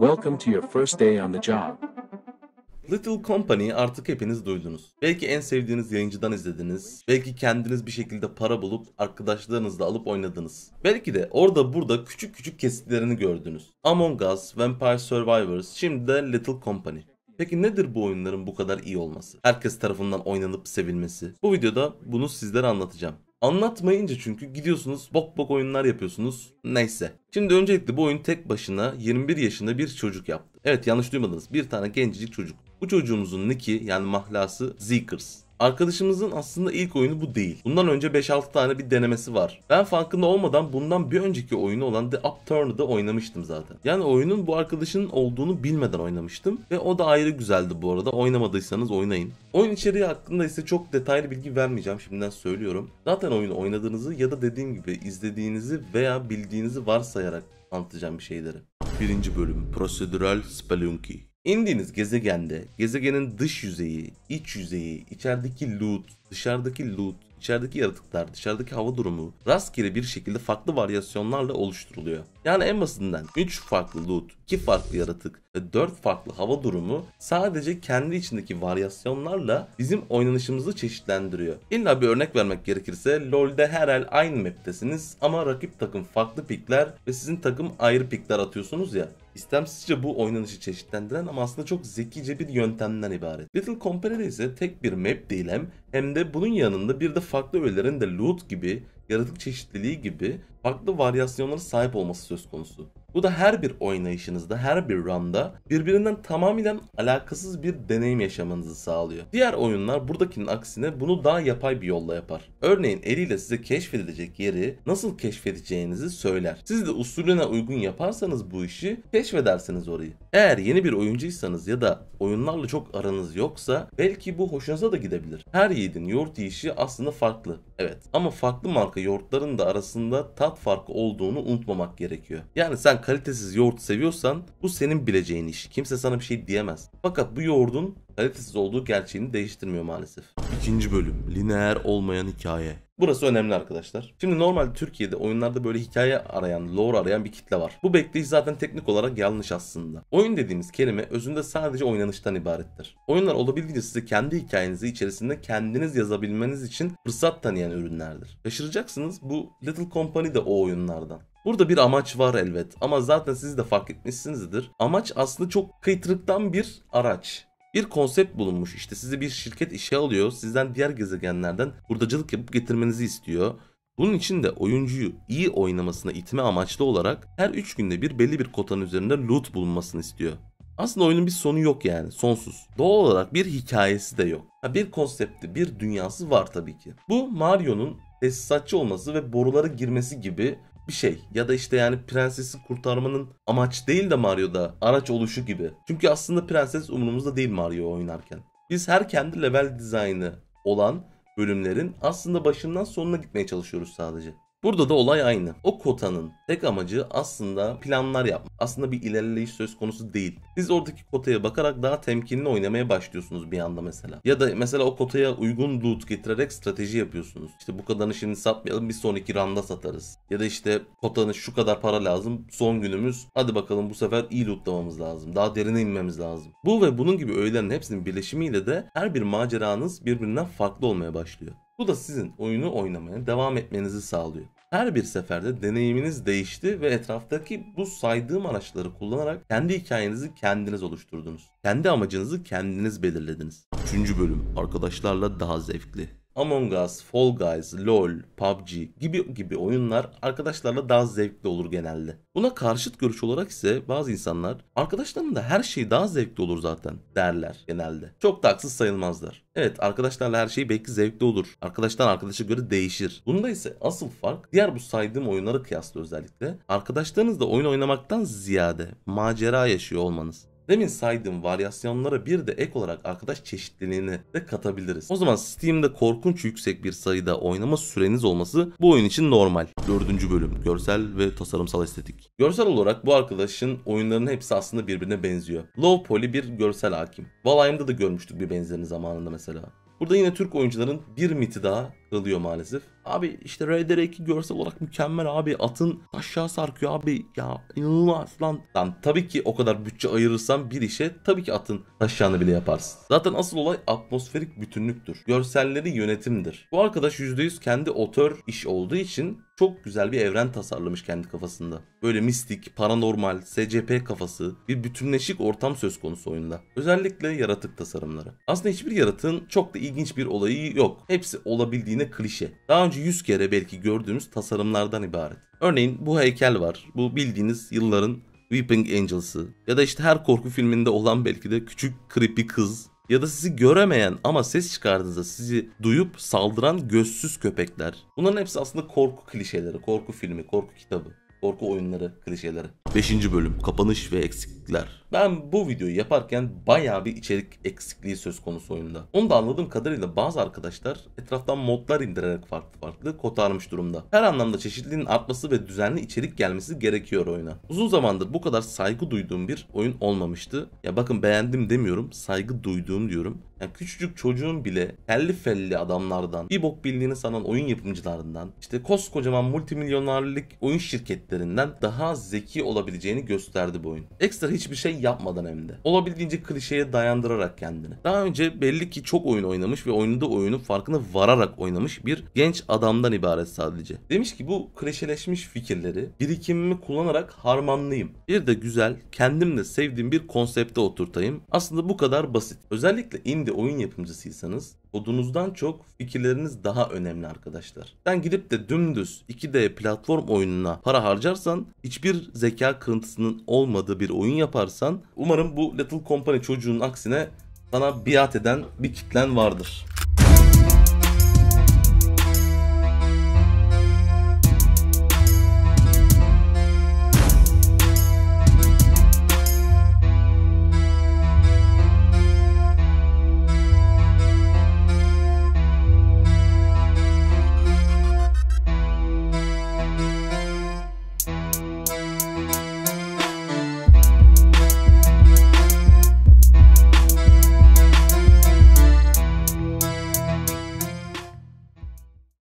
Welcome to your first day on the job. Little Company'yi artık hepiniz duydunuz. Belki en sevdiğiniz yayıncıdan izlediniz. Belki kendiniz bir şekilde para bulup arkadaşlarınızla alıp oynadınız. Belki de orada burada küçük küçük kesitlerini gördünüz. Among Us, Vampire Survivors, şimdi de Little Company. Peki nedir bu oyunların bu kadar iyi olması? Herkes tarafından oynanıp sevilmesi? Bu videoda bunu sizlere anlatacağım. Anlatmayınca çünkü gidiyorsunuz bok bok oyunlar yapıyorsunuz. Neyse. Şimdi öncelikle bu oyun tek başına 21 yaşında bir çocuk yaptı. Evet yanlış duymadınız. Bir tane gencecik çocuk. Bu çocuğumuzun niki yani mahlası Zekers. Arkadaşımızın aslında ilk oyunu bu değil. Bundan önce 5-6 tane bir denemesi var. Ben farkında olmadan bundan bir önceki oyunu olan The Upturn'ı da oynamıştım zaten. Yani oyunun bu arkadaşının olduğunu bilmeden oynamıştım ve o da ayrı güzeldi bu arada. Oynamadıysanız oynayın. Oyun içeriği hakkında ise çok detaylı bilgi vermeyeceğim şimdiden söylüyorum. Zaten oyunu oynadığınızı ya da dediğim gibi izlediğinizi veya bildiğinizi varsayarak anlatacağım bir şeyleri. Birinci Bölüm Procedural Spelunky İndiğiniz gezegende gezegenin dış yüzeyi, iç yüzeyi, içerideki loot, dışarıdaki loot, içerideki yaratıklar, dışarıdaki hava durumu rastgele bir şekilde farklı varyasyonlarla oluşturuluyor. Yani en basitinden 3 farklı loot, 2 farklı yaratık ve 4 farklı hava durumu sadece kendi içindeki varyasyonlarla bizim oynanışımızı çeşitlendiriyor. İlla bir örnek vermek gerekirse LoL'de her el aynı map'tesiniz ama rakip takım farklı pikler ve sizin takım ayrı pikler atıyorsunuz ya. İstemsizce bu oynanışı çeşitlendiren ama aslında çok zekice bir yöntemden ibaret. Little Compere'de ise tek bir map değil hem hem de bunun yanında bir de farklı öğelerin de loot gibi, yaratık çeşitliliği gibi farklı varyasyonlara sahip olması söz konusu. Bu da her bir oynayışınızda, her bir randa birbirinden tamamen alakasız bir deneyim yaşamanızı sağlıyor. Diğer oyunlar buradakinin aksine bunu daha yapay bir yolla yapar. Örneğin eliyle size keşfedilecek yeri nasıl keşfedeceğinizi söyler. Siz de usulüne uygun yaparsanız bu işi keşfedersiniz orayı. Eğer yeni bir oyuncuysanız ya da oyunlarla çok aranız yoksa belki bu hoşunuza da gidebilir. Her Yiğit'in yoğurt yiyişi aslında farklı. Evet ama farklı marka yoğurtların da arasında tat farkı olduğunu unutmamak gerekiyor. Yani sen kalitesiz yoğurt seviyorsan bu senin bileceğin iş. Kimse sana bir şey diyemez. Fakat bu yoğurdun kalitesiz olduğu gerçeğini değiştirmiyor maalesef. İkinci bölüm lineer olmayan hikaye. Burası önemli arkadaşlar. Şimdi normalde Türkiye'de oyunlarda böyle hikaye arayan, lore arayan bir kitle var. Bu bekleyiş zaten teknik olarak yanlış aslında. Oyun dediğimiz kelime özünde sadece oynanıştan ibarettir. Oyunlar olabildiğince size kendi hikayenizi içerisinde kendiniz yazabilmeniz için fırsat tanıyan ürünlerdir. Şaşıracaksınız bu Little Company de o oyunlardan. Burada bir amaç var elbet ama zaten siz de fark etmişsinizdir. Amaç aslında çok kıytırıktan bir araç bir konsept bulunmuş. işte sizi bir şirket işe alıyor. Sizden diğer gezegenlerden hurdacılık yapıp getirmenizi istiyor. Bunun için de oyuncuyu iyi oynamasına itme amaçlı olarak her 3 günde bir belli bir kotanın üzerinde loot bulunmasını istiyor. Aslında oyunun bir sonu yok yani sonsuz. Doğal olarak bir hikayesi de yok. Ha, bir konsepti, bir dünyası var tabii ki. Bu Mario'nun tesisatçı olması ve borulara girmesi gibi bir şey. Ya da işte yani prensesi kurtarmanın amaç değil de Mario'da araç oluşu gibi. Çünkü aslında prenses umurumuzda değil Mario oynarken. Biz her kendi level dizaynı olan bölümlerin aslında başından sonuna gitmeye çalışıyoruz sadece. Burada da olay aynı. O kotanın tek amacı aslında planlar yapmak. Aslında bir ilerleyiş söz konusu değil. Siz oradaki kotaya bakarak daha temkinli oynamaya başlıyorsunuz bir anda mesela. Ya da mesela o kotaya uygun loot getirerek strateji yapıyorsunuz. İşte bu kadarını şimdi satmayalım bir sonraki randa satarız. Ya da işte kotanın şu kadar para lazım son günümüz hadi bakalım bu sefer iyi lootlamamız lazım. Daha derine inmemiz lazım. Bu ve bunun gibi öğelerin hepsinin birleşimiyle de her bir maceranız birbirinden farklı olmaya başlıyor. Bu da sizin oyunu oynamaya devam etmenizi sağlıyor. Her bir seferde deneyiminiz değişti ve etraftaki bu saydığım araçları kullanarak kendi hikayenizi kendiniz oluşturdunuz. Kendi amacınızı kendiniz belirlediniz. 3. bölüm arkadaşlarla daha zevkli. Among Us, Fall Guys, LoL, PUBG gibi gibi oyunlar arkadaşlarla daha zevkli olur genelde. Buna karşıt görüş olarak ise bazı insanlar arkadaşların da her şey daha zevkli olur zaten derler genelde. Çok da haksız sayılmazlar. Evet arkadaşlarla her şey belki zevkli olur. Arkadaştan arkadaşa göre değişir. Bunda ise asıl fark diğer bu saydığım oyunlara kıyasla özellikle arkadaşlarınızla oyun oynamaktan ziyade macera yaşıyor olmanız. Demin saydığım varyasyonlara bir de ek olarak arkadaş çeşitliliğini de katabiliriz. O zaman Steam'de korkunç yüksek bir sayıda oynama süreniz olması bu oyun için normal. 4. bölüm görsel ve tasarımsal estetik. Görsel olarak bu arkadaşın oyunlarının hepsi aslında birbirine benziyor. Low poly bir görsel hakim. Valheim'da da görmüştük bir benzerini zamanında mesela. Burada yine Türk oyuncuların bir miti daha sığılıyor maalesef. Abi işte RDR2 görsel olarak mükemmel abi. Atın aşağı sarkıyor abi. Ya inanılmaz lan. Lan tabii ki o kadar bütçe ayırırsan bir işe tabii ki atın taşacağını bile yaparsın. Zaten asıl olay atmosferik bütünlüktür. Görselleri yönetimdir. Bu arkadaş %100 kendi otör iş olduğu için çok güzel bir evren tasarlamış kendi kafasında. Böyle mistik, paranormal, SCP kafası bir bütünleşik ortam söz konusu oyunda. Özellikle yaratık tasarımları. Aslında hiçbir yaratığın çok da ilginç bir olayı yok. Hepsi olabildiğini yine klişe. Daha önce 100 kere belki gördüğümüz tasarımlardan ibaret. Örneğin bu heykel var. Bu bildiğiniz yılların Weeping Angels'ı ya da işte her korku filminde olan belki de küçük creepy kız ya da sizi göremeyen ama ses çıkardığınızda sizi duyup saldıran gözsüz köpekler. Bunların hepsi aslında korku klişeleri, korku filmi, korku kitabı, korku oyunları klişeleri. 5. bölüm kapanış ve eksiklikler. Ben bu videoyu yaparken baya bir içerik eksikliği söz konusu oyunda. Onu da anladığım kadarıyla bazı arkadaşlar etraftan modlar indirerek farklı farklı kotarmış durumda. Her anlamda çeşitliliğin artması ve düzenli içerik gelmesi gerekiyor oyuna. Uzun zamandır bu kadar saygı duyduğum bir oyun olmamıştı. Ya bakın beğendim demiyorum, saygı duyduğum diyorum. Yani küçücük çocuğun bile telli felli adamlardan, bir bok bildiğini sanan oyun yapımcılarından, işte koskocaman multimilyonerlik oyun şirketlerinden daha zeki olan olabileceğini gösterdi bu oyun. Ekstra hiçbir şey yapmadan hem de. Olabildiğince klişeye dayandırarak kendini. Daha önce belli ki çok oyun oynamış ve oyunda oyunu farkına vararak oynamış bir genç adamdan ibaret sadece. Demiş ki bu klişeleşmiş fikirleri birikimimi kullanarak harmanlayayım. Bir de güzel, kendimle sevdiğim bir konsepte oturtayım. Aslında bu kadar basit. Özellikle indie oyun yapımcısıysanız kodunuzdan çok fikirleriniz daha önemli arkadaşlar. Sen gidip de dümdüz 2D platform oyununa para harcarsan hiçbir zeka kırıntısının olmadığı bir oyun yaparsan umarım bu Little Company çocuğunun aksine sana biat eden bir kitlen vardır.